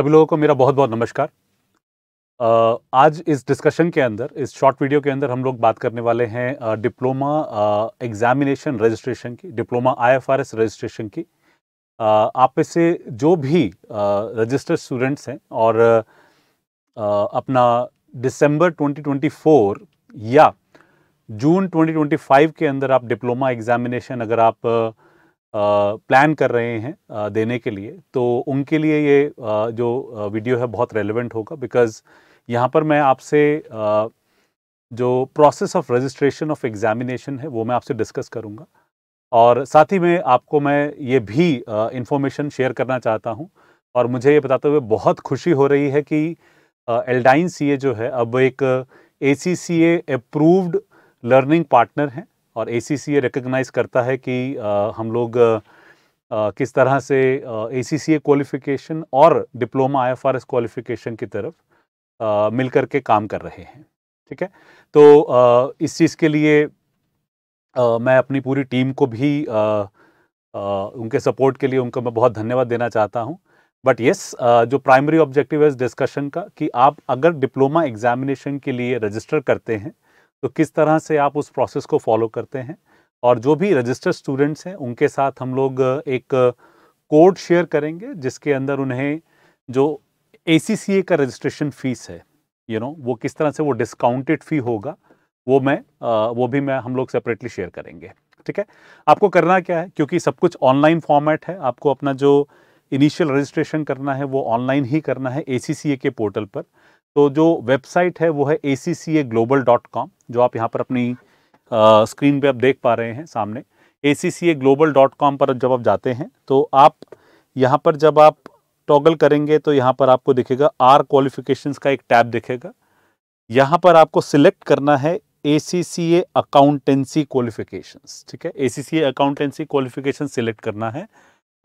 सभी लोगों को मेरा बहुत बहुत नमस्कार आज इस डिस्कशन के अंदर इस शॉर्ट वीडियो के अंदर हम लोग बात करने वाले हैं डिप्लोमा एग्जामिनेशन रजिस्ट्रेशन की डिप्लोमा आईएफआरएस रजिस्ट्रेशन की आप में से जो भी रजिस्टर्ड स्टूडेंट्स हैं और अपना दिसंबर 2024 या जून 2025 के अंदर आप डिप्लोमा एग्जामिनेशन अगर आप आ, प्लान कर रहे हैं देने के लिए तो उनके लिए ये जो वीडियो है बहुत रेलिवेंट होगा बिकॉज यहाँ पर मैं आपसे जो process of registration of examination है वो मैं आपसे डिस्कस करूँगा और साथ ही में आपको मैं ये भी इन्फॉर्मेशन शेयर करना चाहता हूँ और मुझे ये बताते हुए बहुत खुशी हो रही है कि एल्डाइन सी जो है अब एक A C C approved learning partner हैं और ए सी सी ए रिकगनाइज़ करता है कि आ, हम लोग आ, किस तरह से A C C A qualification और diploma I F R S qualification की तरफ आ, मिल करके काम कर रहे हैं ठीक है तो आ, इस चीज़ के लिए आ, मैं अपनी पूरी टीम को भी आ, आ, उनके सपोर्ट के लिए उनका मैं बहुत धन्यवाद देना चाहता हूँ बट येस जो प्राइमरी ऑब्जेक्टिव है इस डिस्कशन का कि आप अगर डिप्लोमा एग्जामिनेशन के लिए रजिस्टर करते हैं तो किस तरह से आप उस प्रोसेस को फॉलो करते हैं और जो भी रजिस्टर्ड स्टूडेंट्स हैं उनके साथ हम लोग एक कोड शेयर करेंगे जिसके अंदर उन्हें जो ए का रजिस्ट्रेशन फ़ीस है यू you नो know, वो किस तरह से वो डिस्काउंटेड फ़ी होगा वो मैं वो भी मैं हम लोग सेपरेटली शेयर करेंगे ठीक है आपको करना क्या है क्योंकि सब कुछ ऑनलाइन फॉर्मेट है आपको अपना जो इनिशियल रजिस्ट्रेशन करना है वो ऑनलाइन ही करना है ए के पोर्टल पर तो जो वेबसाइट है वो है A C C A global dot com जो आप यहाँ पर अपनी आ, स्क्रीन पे आप देख पा रहे हैं सामने A C C A global dot com पर जब आप जाते हैं तो आप यहाँ पर जब आप टॉगल करेंगे तो यहाँ पर आपको दिखेगा आर क्वालिफिकेशंस का एक टैब दिखेगा यहाँ पर आपको सिलेक्ट करना है A C C A accountancy qualifications ठीक है C A accountancy qualification select करना है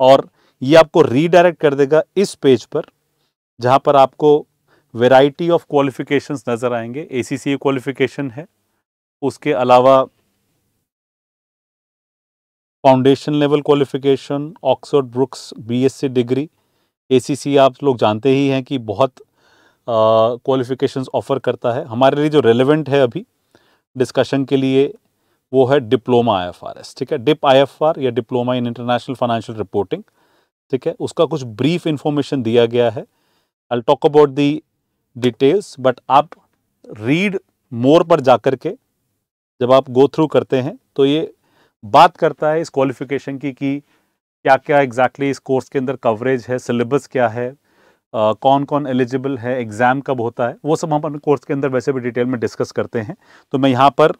और ये आपको रीडायरेक्ट कर देगा इस पेज पर जहाँ पर आपको वेराइटी ऑफ क्वालिफिकेशंस नज़र आएंगे ए सी सी क्वालिफिकेशन है उसके अलावा foundation level qualification Oxford Brookes BSc degree ACC आप लोग जानते ही हैं कि बहुत क्वालिफिकेशंस ऑफ़र करता है हमारे लिए जो रेलेवेंट है अभी डिस्कशन के लिए वो है डिप्लोमा आईएफआरएस ठीक है डिप आईएफआर या diploma in international financial reporting ठीक है उसका कुछ ब्रीफ इंफॉर्मेशन दिया गया है I talk about the details but आप रीड मोर पर जाकर के जब आप गो थ्रू करते हैं तो ये बात करता है इस क्वालिफिकेशन की कि क्या क्या एग्जैक्टली exactly इस कोर्स के अंदर कवरेज है सिलेबस क्या है आ, कौन कौन एलिजिबल है एग्ज़ाम कब होता है वो सब हम अपने कोर्स के अंदर वैसे भी डिटेल में डिस्कस करते हैं तो मैं यहाँ पर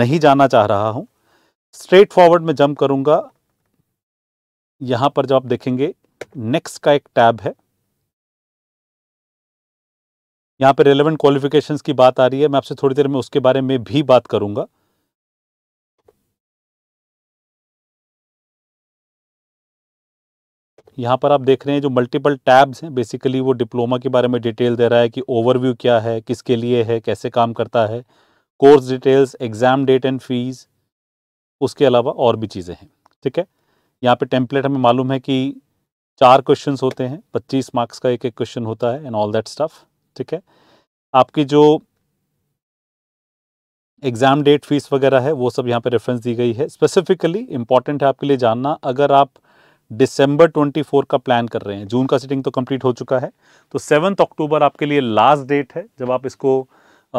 नहीं जाना चाह रहा हूँ स्ट्रेट फॉरवर्ड में जंप करूँगा यहाँ पर जब आप देखेंगे नेक्स्ट का एक टैब है यहाँ पे रेलेवेंट क्वालिफिकेशन की बात आ रही है मैं आपसे थोड़ी देर में उसके बारे में भी बात करूंगा यहाँ पर आप देख रहे हैं जो मल्टीपल टैब्स हैं बेसिकली वो डिप्लोमा के बारे में डिटेल दे रहा है कि ओवरव्यू क्या है किसके लिए है कैसे काम करता है course details exam date and fees उसके अलावा और भी चीज़ें हैं ठीक है यहाँ पे टेम्पलेट हमें मालूम है कि चार क्वेश्चंस होते हैं 25 मार्क्स का एक एक क्वेश्चन होता है एंड ऑल दैट स्टफ़ ठीक है आपकी जो एग्ज़ाम डेट फीस वगैरह है वो सब यहाँ पे रेफरेंस दी गई है स्पेसिफिकली इंपॉर्टेंट है आपके लिए जानना अगर आप दिसंबर 24 का प्लान कर रहे हैं जून का सिटिंग तो कंप्लीट हो चुका है तो सेवन्थ अक्टूबर आपके लिए लास्ट डेट है जब आप इसको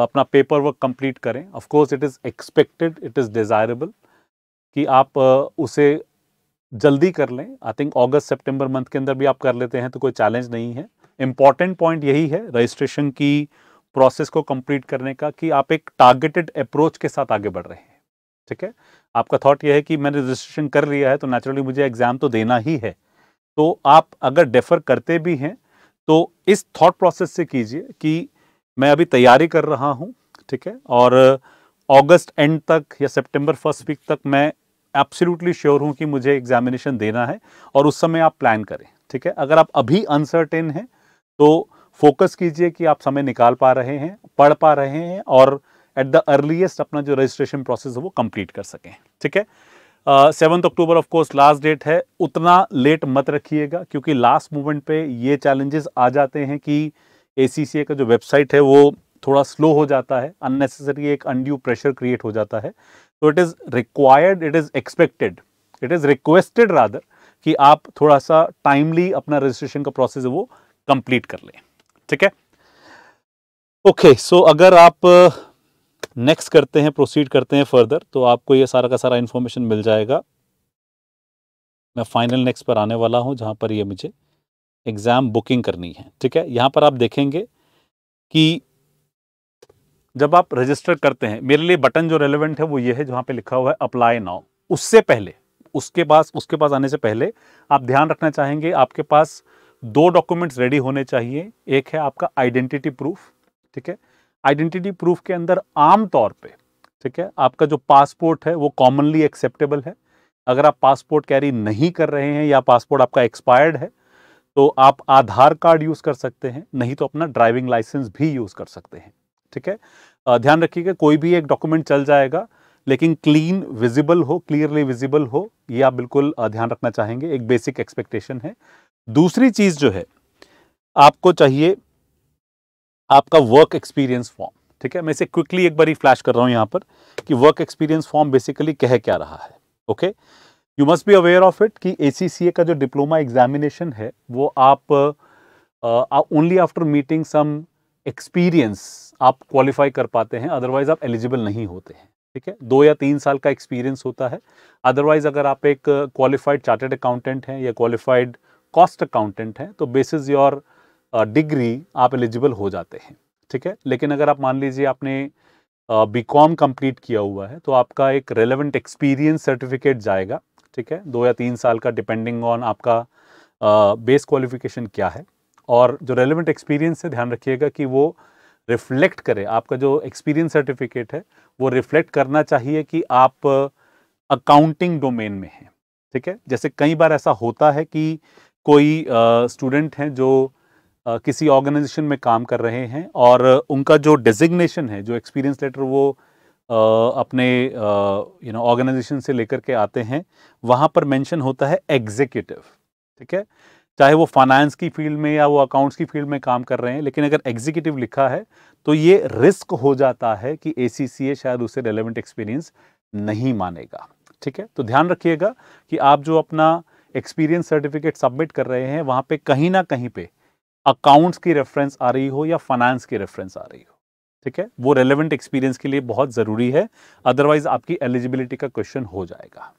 अपना पेपर वर्क कंप्लीट करें of course it is expected it is desirable कि आप उसे जल्दी कर लें आई थिंक अगस्त सेप्टेम्बर मंथ के अंदर भी आप कर लेते हैं तो कोई चैलेंज नहीं है इम्पॉर्टेंट पॉइंट यही है रजिस्ट्रेशन की प्रोसेस को कंप्लीट करने का कि आप एक टारगेटेड अप्रोच के साथ आगे बढ़ रहे हैं ठीक है आपका थॉट यह है कि मैंने रजिस्ट्रेशन कर लिया है तो नेचुरली मुझे एग्ज़ाम तो देना ही है तो आप अगर डेफर करते भी हैं तो इस थॉट प्रोसेस से कीजिए कि मैं अभी तैयारी कर रहा हूँ ठीक है और अगस्त एंड तक या सेप्टेम्बर फर्स्ट वीक तक मैं एब्सोल्युटली श्योर हूँ कि मुझे एग्जामिनेशन देना है और उस समय आप प्लान करें ठीक है अगर आप अभी अनसर्टेन हैं तो फोकस कीजिए कि आप समय निकाल पा रहे हैं पढ़ पा रहे हैं और एट द अर्लीस्ट अपना जो रजिस्ट्रेशन प्रोसेस है वो कंप्लीट कर सकें ठीक है seventh October of course last date है उतना लेट मत रखिएगा क्योंकि लास्ट मोमेंट पे ये चैलेंजेस आ जाते हैं कि ए का जो वेबसाइट है वो थोड़ा स्लो हो जाता है अननेसेसरी एक अनड्यू प्रेशर क्रिएट हो जाता है तो it is required it is expected it is requested rather कि आप थोड़ा सा टाइमली अपना रजिस्ट्रेशन का प्रोसेस वो कंप्लीट कर लें ठीक है ओके सो अगर आप नेक्स्ट uh, करते हैं प्रोसीड करते हैं फर्दर तो आपको ये सारा का सारा इन्फॉर्मेशन मिल जाएगा मैं फाइनल नेक्स्ट पर आने वाला हूँ जहाँ पर ये मुझे एग्ज़ाम बुकिंग करनी है ठीक है यहाँ पर आप देखेंगे कि जब आप रजिस्टर करते हैं मेरे लिए बटन जो रेलेवेंट है वो ये है जहाँ पे लिखा हुआ है अप्लाई नाउ उससे पहले उसके पास उसके पास आने से पहले आप ध्यान रखना चाहेंगे आपके पास दो डॉक्यूमेंट्स रेडी होने चाहिए एक है आपका आइडेंटिटी प्रूफ ठीक है आइडेंटिटी प्रूफ के अंदर आम तौर पे ठीक है आपका जो पासपोर्ट है वो कॉमनली एक्सेप्टेबल है अगर आप पासपोर्ट कैरी नहीं कर रहे हैं या पासपोर्ट आपका एक्सपायर्ड है तो आप आधार कार्ड यूज़ कर सकते हैं नहीं तो अपना ड्राइविंग लाइसेंस भी यूज़ कर सकते हैं ठीक है ध्यान रखिएगा कोई भी एक डॉक्यूमेंट चल जाएगा लेकिन क्लीन विजिबल हो क्लियरली विजिबल हो ये आप बिल्कुल ध्यान रखना चाहेंगे एक बेसिक एक्सपेक्टेशन है दूसरी चीज़ जो है आपको चाहिए आपका वर्क एक्सपीरियंस फॉर्म ठीक है मैं इसे क्विकली एक बार फ्लैश कर रहा हूं यहां पर कि वर्क एक्सपीरियंस फॉर्म बेसिकली कह क्या रहा है okay you must be aware of it कि ए का जो डिप्लोमा एग्जामिनेशन है वो आप only after meeting some experience आप क्वालिफाई कर पाते हैं अदरवाइज आप एलिजिबल नहीं होते हैं ठीक है दो या तीन साल का एक्सपीरियंस होता है अदरवाइज अगर आप एक क्वालिफाइड चार्टेड अकाउंटेंट हैं या क्वालिफाइड uh, कॉस्ट अकाउंटेंट हैं तो बेसिस योर डिग्री आप एलिजिबल हो जाते हैं ठीक है लेकिन अगर आप मान लीजिए आपने बी कॉम कंप्लीट किया हुआ है तो आपका एक रेलिवेंट एक्सपीरियंस सर्टिफिकेट जाएगा ठीक है दो या तीन साल का डिपेंडिंग ऑन आपका बेस uh, क्वालिफिकेशन क्या है और जो रेलिवेंट एक्सपीरियंस है ध्यान रखिएगा कि वो रिफ्लेक्ट करे आपका जो एक्सपीरियंस सर्टिफिकेट है वो रिफ्लेक्ट करना चाहिए कि आप अकाउंटिंग uh, डोमेन में हैं ठीक है जैसे कई बार ऐसा होता है कि कोई स्टूडेंट हैं जो किसी ऑर्गेनाइजेशन में काम कर रहे हैं और उनका जो डेजिग्नेशन है जो एक्सपीरियंस लेटर वो अपने यू नो ऑर्गेनाइजेशन से लेकर के आते हैं वहाँ पर मेंशन होता है एग्जीक्यूटिव ठीक है चाहे वो फाइनेंस की फील्ड में या वो अकाउंट्स की फील्ड में काम कर रहे हैं लेकिन अगर एग्जीक्यूटिव लिखा है तो ये रिस्क हो जाता है कि ए शायद उसे रेलिवेंट एक्सपीरियंस नहीं मानेगा ठीक है तो ध्यान रखिएगा कि आप जो अपना एक्सपीरियंस सर्टिफिकेट सबमिट कर रहे हैं वहां पे कहीं ना कहीं पे अकाउंट्स की रेफरेंस आ रही हो या फाइनेंस की रेफरेंस आ रही हो ठीक है वो रेलिवेंट एक्सपीरियंस के लिए बहुत ज़रूरी है अदरवाइज आपकी एलिजिबिलिटी का क्वेश्चन हो जाएगा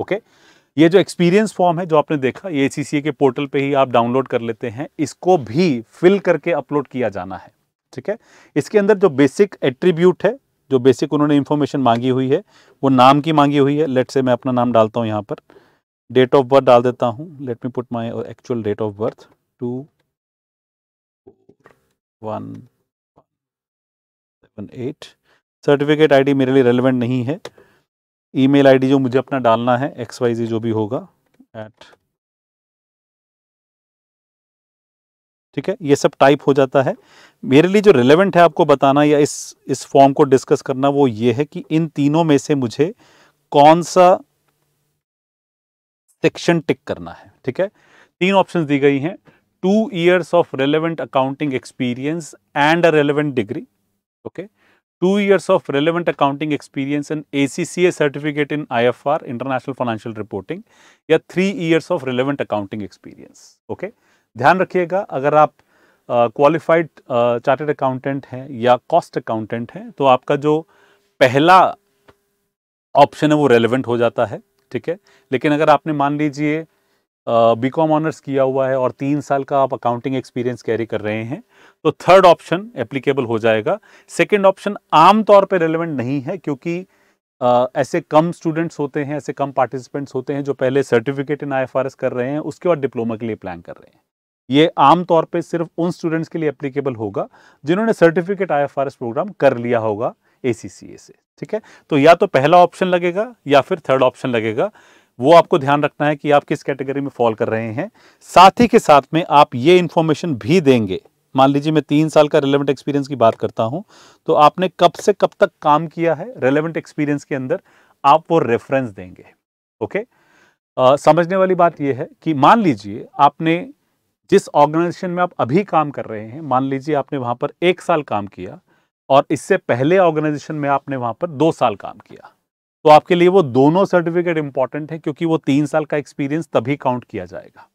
ओके ये जो एक्सपीरियंस फॉर्म है जो आपने देखा ये सी के पोर्टल पे ही आप डाउनलोड कर लेते हैं इसको भी फिल करके अपलोड किया जाना है ठीक है इसके अंदर जो बेसिक एट्रीब्यूट है जो बेसिक उन्होंने इन्फॉर्मेशन मांगी हुई है वो नाम की मांगी हुई है लेट से मैं अपना नाम डालता हूँ यहाँ पर डेट ऑफ बर्थ डाल देता हूँ let me put my actual date of birth two one seven eight certificate ID मेरे लिए रेलिवेंट नहीं है ईमेल आईडी जो मुझे अपना डालना है एक्स वाई जी जो भी होगा एट ठीक है ये सब टाइप हो जाता है मेरे लिए जो रिलेवेंट है आपको बताना या इस इस फॉर्म को डिस्कस करना वो ये है कि इन तीनों में से मुझे कौन सा सेक्शन टिक करना है ठीक है तीन ऑप्शन दी गई हैं two years of relevant accounting experience and a relevant degree okay two years of relevant accounting experience and A C C A certificate in I F R international financial reporting या three years of relevant accounting experience okay ध्यान रखिएगा अगर आप qualified chartered accountant हैं या cost accountant हैं तो आपका जो पहला ऑप्शन है वो रेलिवेंट हो जाता है ठीक है लेकिन अगर आपने मान लीजिए बी कॉम ऑनर्स किया हुआ है और तीन साल का आप अकाउंटिंग एक्सपीरियंस कैरी कर रहे हैं तो थर्ड ऑप्शन एप्लीकेबल हो जाएगा सेकेंड ऑप्शन आमतौर पर रेलिवेंट नहीं है क्योंकि Uh, ऐसे कम स्टूडेंट्स होते हैं ऐसे कम पार्टिसिपेंट्स होते हैं जो पहले सर्टिफिकेट इन आई कर रहे हैं उसके बाद डिप्लोमा के लिए प्लान कर रहे हैं ये आमतौर पे सिर्फ उन स्टूडेंट्स के लिए एप्लीकेबल होगा जिन्होंने सर्टिफिकेट आई प्रोग्राम कर लिया होगा ए से ठीक है तो या तो पहला ऑप्शन लगेगा या फिर थर्ड ऑप्शन लगेगा वो आपको ध्यान रखना है कि आप किस कैटेगरी में फॉल कर रहे हैं साथ ही के साथ में आप ये इन्फॉर्मेशन भी देंगे मान लीजिए मैं तीन साल का रेलेवेंट एक्सपीरियंस की बात करता हूँ तो आपने कब से कब तक काम किया है रेलेवेंट एक्सपीरियंस के अंदर आप वो रेफरेंस देंगे ओके आ, समझने वाली बात यह है कि मान लीजिए आपने जिस ऑर्गेनाइजेशन में आप अभी काम कर रहे हैं मान लीजिए आपने वहाँ पर एक साल काम किया और इससे पहले ऑर्गेनाइजेशन में आपने वहां पर दो साल काम किया तो आपके लिए वो दोनों सर्टिफिकेट इंपॉर्टेंट है क्योंकि वो तीन साल का एक्सपीरियंस तभी काउंट किया जाएगा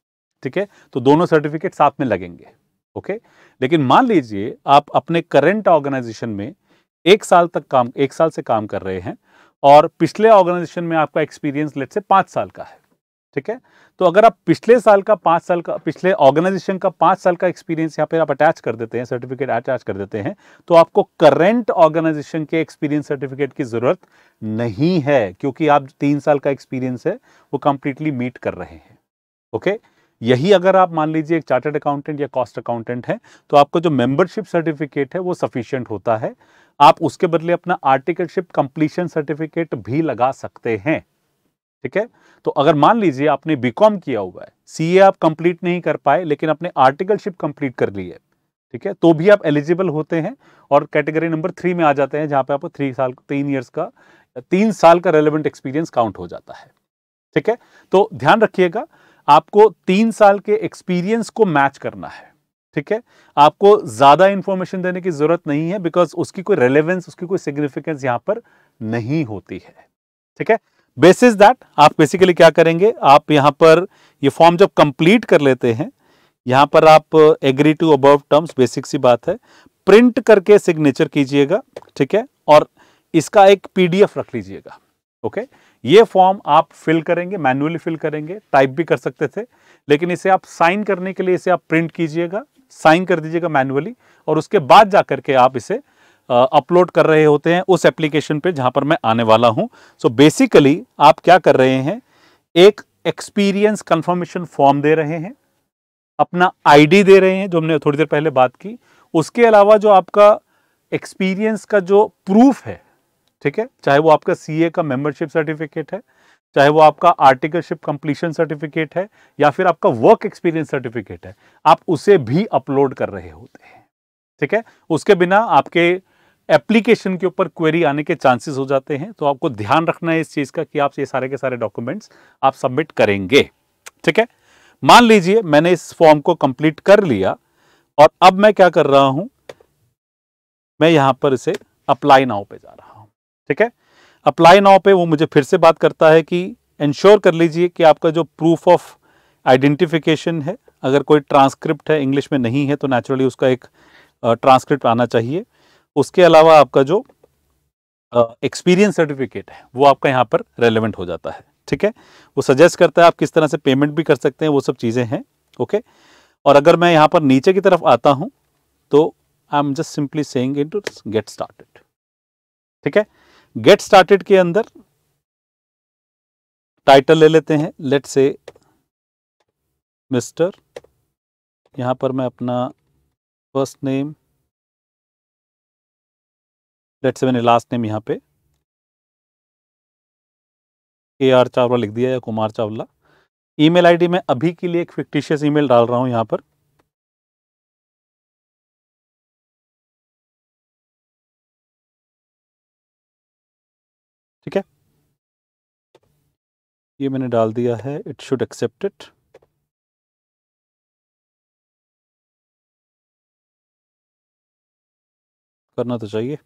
ठीक है तो दोनों सर्टिफिकेट साथ में लगेंगे ओके लेकिन मान लीजिए आप अपने करंट ऑर्गेनाइजेशन में एक साल तक काम एक साल से काम कर रहे हैं और पिछले ऑर्गेनाइजेशन में आपका एक्सपीरियंस लेट से पांच साल का है ठीक है तो अगर आप पिछले साल का पाँच साल का पिछले ऑर्गेनाइजेशन का पाँच साल का एक्सपीरियंस यहाँ पे आप अटैच कर देते हैं सर्टिफिकेट अटैच कर देते हैं तो आपको करंट ऑर्गेनाइजेशन के एक्सपीरियंस सर्टिफिकेट की ज़रूरत नहीं है क्योंकि आप तीन साल का एक्सपीरियंस है वो कंप्लीटली मीट कर रहे हैं ओके यही अगर आप मान लीजिए एक चार्टर्ड अकाउंटेंट या कॉस्ट अकाउंटेंट है तो आपको जो मेंबरशिप सर्टिफिकेट है वो सफिशियंट होता है आप उसके बदले अपना आर्टिकलशिप कंप्लीशन सर्टिफिकेट भी लगा सकते हैं ठीक है तो अगर मान लीजिए आपने बीकॉम किया हुआ है सीए आप कंप्लीट नहीं कर पाए लेकिन आपने आर्टिकलशिप कंप्लीट कर ली है ठीक है तो भी आप एलिजिबल होते हैं और कैटेगरी नंबर थ्री में आ जाते हैं जहां पे आपको थ्री साल तीन ईयर्स का तीन साल का रेलिवेंट एक्सपीरियंस काउंट हो जाता है ठीक है तो ध्यान रखिएगा आपको तीन साल के एक्सपीरियंस को मैच करना है ठीक है आपको ज़्यादा इंफॉर्मेशन देने की ज़रूरत नहीं है बिकॉज उसकी कोई रेलिवेंस उसकी कोई सिग्निफिकेंस यहां पर नहीं होती है ठीक है बेसिस दैट आप बेसिकली क्या करेंगे आप यहाँ पर ये फॉर्म जब कंप्लीट कर लेते हैं यहाँ पर आप agree to above terms basic सी बात है प्रिंट करके सिग्नेचर कीजिएगा ठीक है और इसका एक पीडीएफ रख लीजिएगा ओके ये फॉर्म आप फिल करेंगे मैनुअली फिल करेंगे टाइप भी कर सकते थे लेकिन इसे आप साइन करने के लिए इसे आप प्रिंट कीजिएगा साइन कर दीजिएगा मैनुअली और उसके बाद जा करके आप इसे अपलोड कर रहे होते हैं उस एप्लीकेशन पे जहाँ पर मैं आने वाला हूँ सो बेसिकली आप क्या कर रहे हैं एक एक्सपीरियंस कंफर्मेशन फॉर्म दे रहे हैं अपना आईडी दे रहे हैं जो हमने थोड़ी देर पहले बात की उसके अलावा जो आपका एक्सपीरियंस का जो प्रूफ है ठीक है चाहे वो आपका सी का मेंबरशिप सर्टिफिकेट है चाहे वो आपका आर्टिकलशिप कंप्लीशन सर्टिफिकेट है या फिर आपका वर्क एक्सपीरियंस सर्टिफिकेट है आप उसे भी अपलोड कर रहे होते हैं ठीक है उसके बिना आपके एप्लीकेशन के ऊपर क्वेरी आने के चांसेस हो जाते हैं तो आपको ध्यान रखना है इस चीज़ का कि आप ये सारे के सारे डॉक्यूमेंट्स आप सबमिट करेंगे ठीक है मान लीजिए मैंने इस फॉर्म को कंप्लीट कर लिया और अब मैं क्या कर रहा हूं मैं यहां पर इसे अप्लाई नाव पे जा रहा हूं ठीक है अप्लाई नाव पे वो मुझे फिर से बात करता है कि इंश्योर कर लीजिए कि आपका जो प्रूफ ऑफ आइडेंटिफिकेशन है अगर कोई ट्रांसक्रिप्ट है इंग्लिश में नहीं है तो नेचुरली उसका एक ट्रांसक्रिप्ट आना चाहिए उसके अलावा आपका जो एक्सपीरियंस सर्टिफिकेट है वो आपका यहाँ पर रेलिवेंट हो जाता है ठीक है वो सजेस्ट करता है आप किस तरह से पेमेंट भी कर सकते हैं वो सब चीज़ें हैं ओके और अगर मैं यहाँ पर नीचे की तरफ आता हूँ तो I am just simply saying to get started ठीक है गेट स्टार्टेड के अंदर टाइटल ले लेते हैं लेट से मिस्टर यहाँ पर मैं अपना फर्स्ट नेम लेट्स से मैंने लास्ट नेम यहाँ पे के आर चावला लिख दिया या कुमार चावला ईमेल आईडी मैं अभी के लिए एक फिक्टिशियस ईमेल डाल रहा हूँ यहाँ पर ठीक है ये मैंने डाल दिया है इट शुड एक्सेप्ट इट करना तो चाहिए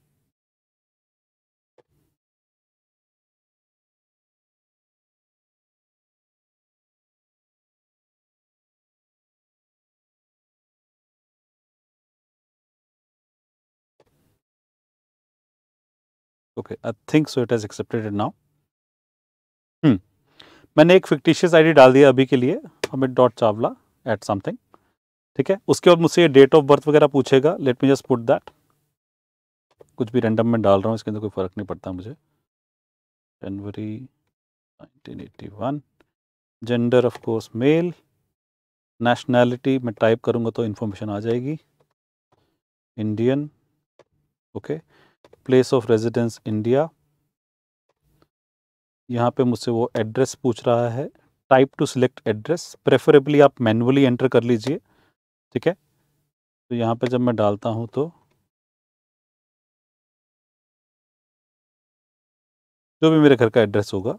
okay i think so it has accepted it now hmm. मैंने एक फिक्टिशियस आईडी डाल दिया अभी के लिए Amit dot Chawla at something ठीक है उसके बाद मुझसे ये डेट ऑफ बर्थ वगैरह पूछेगा let me just put that कुछ भी रैंडम में डाल रहा हूँ इसके अंदर कोई फ़र्क नहीं पड़ता मुझे जनवरी 1981 gender of course male nationality मैं टाइप करूँगा तो इन्फॉर्मेशन आ जाएगी Indian okay okay. Place of residence India यहाँ पे मुझसे वो एड्रेस पूछ रहा है type to select address preferably आप मैनुअली एंटर कर लीजिए ठीक है तो यहाँ पे जब मैं डालता हूँ तो जो भी मेरे घर का एड्रेस होगा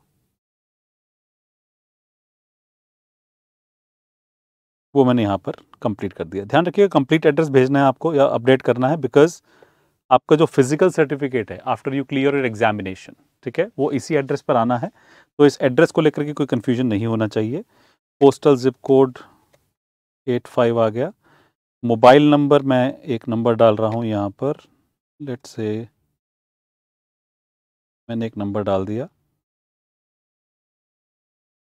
वो मैंने यहाँ पर कंप्लीट कर दिया ध्यान रखिएगा कंप्लीट एड्रेस भेजना है आपको या अपडेट करना है बिकॉज आपका जो फिजिकल सर्टिफिकेट है after you clear your examination ठीक है वो इसी एड्रेस पर आना है तो इस एड्रेस को लेकर के कोई कन्फ्यूजन नहीं होना चाहिए postal zip code eight five आ गया मोबाइल नंबर मैं एक नंबर डाल रहा हूँ यहाँ पर लेट से मैंने एक नंबर डाल दिया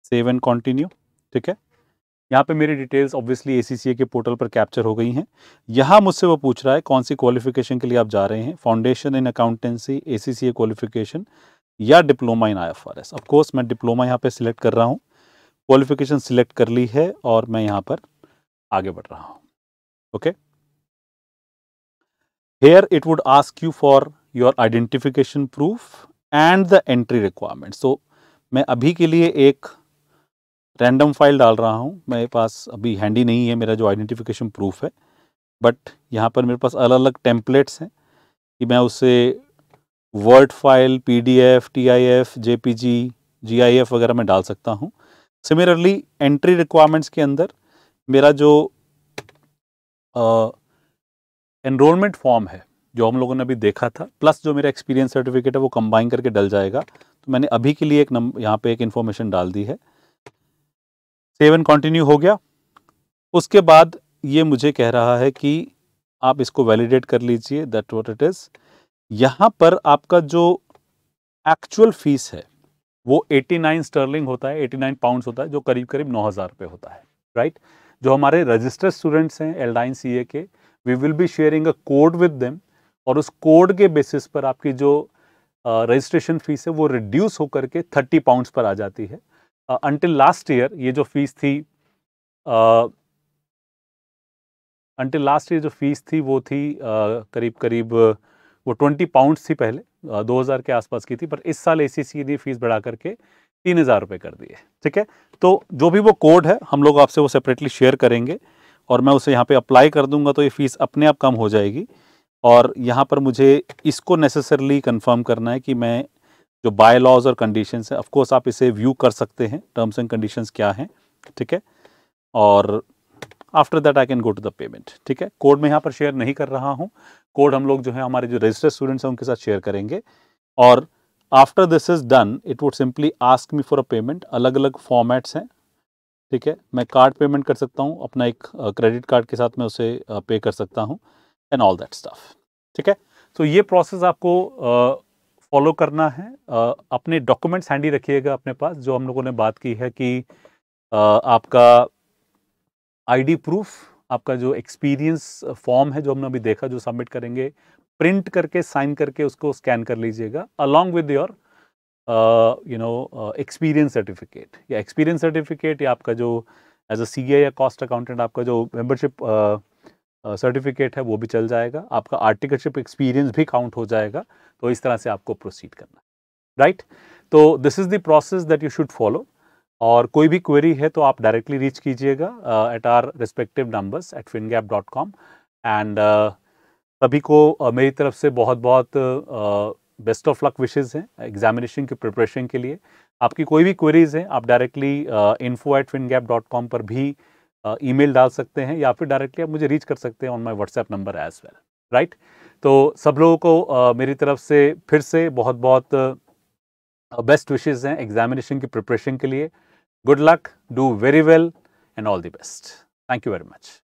सेव एंड कॉन्टिन्यू ठीक है यहाँ पे मेरी डिटेल्स ऑब्वियसली ए के पोर्टल पर कैप्चर हो गई हैं यहाँ मुझसे वो पूछ रहा है कौन सी क्वालिफिकेशन के लिए आप जा रहे हैं foundation in accountancy A qualification या diploma in I F R S मैं डिप्लोमा यहाँ पे सिलेक्ट कर रहा हूँ क्वालिफिकेशन सिलेक्ट कर ली है और मैं यहाँ पर आगे बढ़ रहा हूँ okay here it would ask you for your identification proof and the entry requirement so मैं अभी के लिए एक रैंडम फाइल डाल रहा हूँ मेरे पास अभी हैंडी नहीं है मेरा जो आइडेंटिफिकेशन प्रूफ है बट यहाँ पर मेरे पास अलग अलग टेम्पलेट्स हैं कि मैं उसे word file P D F T I F J P G G I F वगैरह में डाल सकता हूँ सिमिलरली एंट्री रिक्वायरमेंट्स के अंदर मेरा जो एनरोलमेंट फॉर्म है जो हम लोगों ने अभी देखा था प्लस जो मेरा एक्सपीरियंस सर्टिफिकेट है वो कंबाइन करके डल जाएगा तो मैंने अभी के लिए एक नंबर यहाँ पे एक इन्फॉर्मेशन डाल दी है सेवन कंटिन्यू हो गया उसके बाद ये मुझे कह रहा है कि आप इसको वैलिडेट कर लीजिए दैट व्हाट इट इज़ यहाँ पर आपका जो एक्चुअल फीस है वो 89 स्टर्लिंग होता है 89 पाउंड्स होता है जो करीब करीब नौ हज़ार रुपये होता है राइट जो हमारे रजिस्टर्ड स्टूडेंट्स हैं एलडाइन C K V will be sharing a code with them और उस कोड के बेसिस पर आपकी जो रजिस्ट्रेशन uh, फीस है वो रिड्यूस होकर के थर्टी पाउंड्स पर आ जाती है अनटिल लास्ट ईयर ये जो फीस थी अनटिल लास्ट ईयर जो फीस थी वो थी uh, करीब करीब वो ट्वेंटी पाउंड्स थी पहले दो हज़ार के आसपास की थी पर इस साल ए ने फीस बढ़ा करके तीन हज़ार रुपये कर दिए ठीक है तो जो भी वो कोड है हम लोग आपसे वो सेपरेटली शेयर करेंगे और मैं उसे यहाँ पे अप्लाई कर दूंगा तो ये फ़ीस अपने आप कम हो जाएगी और यहाँ पर मुझे इसको नेसेसरली कंफर्म करना है कि मैं जो बाय लॉज और कंडीशन है ऑफकोर्स आप इसे व्यू कर सकते हैं टर्म्स एंड कंडीशंस क्या हैं ठीक है और after that I can go to the payment ठीक है कोड मैं यहाँ पर शेयर नहीं कर रहा हूँ कोड हम लोग जो है हमारे जो रजिस्टर्ड स्टूडेंट्स हैं उनके साथ शेयर करेंगे और after this is done it would simply ask me for a payment अलग अलग फॉर्मेट्स हैं ठीक है मैं कार्ड पेमेंट कर सकता हूँ अपना एक क्रेडिट कार्ड के साथ मैं उसे पे कर सकता हूँ एंड ऑल दैट स्टाफ ठीक है तो ये प्रोसेस आपको uh, फॉलो करना है आ, अपने डॉक्यूमेंट्स हैंडी रखिएगा अपने पास जो हम लोगों ने बात की है कि आ, आपका आईडी प्रूफ आपका जो एक्सपीरियंस फॉर्म है जो हमने अभी देखा जो सबमिट करेंगे प्रिंट करके साइन करके उसको स्कैन कर लीजिएगा along with your you know experience certificate या एक्सपीरियंस सर्टिफिकेट या आपका जो एज अ सी या कॉस्ट अकाउंटेंट आपका जो uh, सर्टिफिकेट है वो भी चल जाएगा आपका आर्टिकलशिप एक्सपीरियंस भी काउंट हो जाएगा तो इस तरह से आपको प्रोसीड करना राइट तो this is the process that you should follow और कोई भी क्वेरी है तो आप डायरेक्टली रीच कीजिएगा at our respective numbers at Fin Gap dot com and सभी को uh, मेरी तरफ से बहुत बहुत बेस्ट ऑफ लक विशेज़ हैं एग्जामिनेशन की प्रिपरेशन के लिए आपकी कोई भी क्वेरीज़ हैं आप directly info at Fin Gap dot com पर भी ईमेल डाल सकते हैं या फिर डायरेक्टली आप मुझे रीच कर सकते हैं on my WhatsApp number as well right तो सब लोगों को मेरी तरफ से फिर से बहुत बहुत बेस्ट विशेज हैं एग्जामिनेशन की प्रिपरेशन के लिए good luck do very well and all the best thank you very much